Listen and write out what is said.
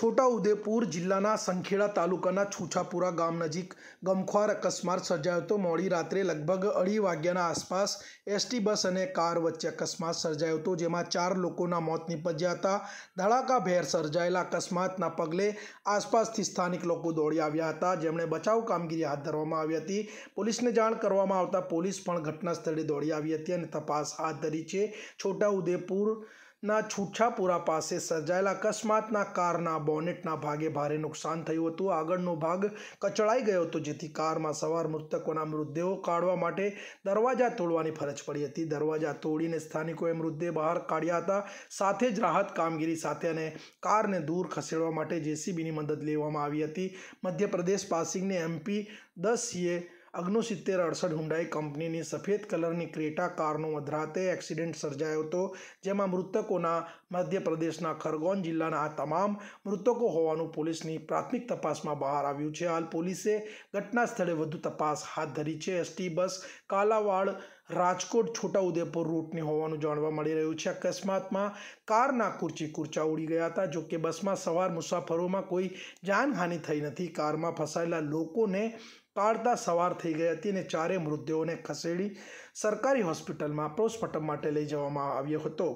છોટા ઉદેપુર જિલ્લાના સંખેડા તાલુકાના છૂછાપુરા ગામ નજીક ગમખ્વાર અકસ્માત સર્જાયો હતો મોડી રાત્રે લગભગ અઢી વાગ્યાના આસપાસ એસટી બસ અને કાર વચ્ચે અકસ્માત સર્જાયો હતો જેમાં ચાર લોકોના મોત નીપજ્યા હતા ધડાકા ભેર સર્જાયેલા અકસ્માતના પગલે આસપાસથી સ્થાનિક લોકો દોડી આવ્યા હતા જેમણે બચાવ કામગીરી હાથ ધરવામાં આવી હતી પોલીસને જાણ કરવામાં આવતા પોલીસ પણ ઘટના સ્થળે દોડી આવી હતી અને તપાસ હાથ ધરી છે છોટા ઉદેપુર ના છૂછા પુરા પાસે સજાયલા અકસ્માતના કારણે બોનેટના ભાગે ભારે નુકસાન થયું હતું આગળનો ભાગ કચડાઈ ગયો તો જેથી કારમાં સવાર મૃતકોના મૃતદેહો કાઢવા માટે દરવાજા તોડવાની ફરજ પડી હતી દરવાજા તોડીને સ્થાનિકોએ મૃતદેહ બહાર કાઢ્યા હતા સાથે જ રાહત કામગીરી સાથીઓને કારને દૂર ખેંચવા માટે જેસીબી ની મદદ લેવામાં આવી હતી મધ્યપ્રદેશ પાસિંગને MP 10E અગ્નુ સિત્તેર અડસઠ હુંડાઈ કંપનીની સફેદ કલરની ક્રેટા કારનો મધરાતે એક્સિડન્ટ સર્જાયો હતો જેમાં મૃતકોના મધ્યપ્રદેશના ખરગોન જિલ્લાના આ તમામ મૃતકો હોવાનું પોલીસની પ્રાથમિક તપાસમાં બહાર આવ્યું છે હાલ પોલીસે ઘટના સ્થળે વધુ તપાસ હાથ ધરી છે એસટી બસ કાલાવાડ રાજકોટ છોટાઉદેપુર રૂટની હોવાનું જાણવા મળી રહ્યું છે અકસ્માતમાં કારના કુર્ચી કુર્ચા ઉડી ગયા હતા જોકે બસમાં સવાર મુસાફરોમાં કોઈ જાનહાનિ થઈ નથી કારમાં ફસાયેલા લોકોને કાઢતા સવાર થઈ ગઈ હતી અને ચારે મૃતદેહોને ખસેડી સરકારી હોસ્પિટલમાં પોસ્ટમોર્ટમ માટે લઈ જવામાં આવ્યો હતો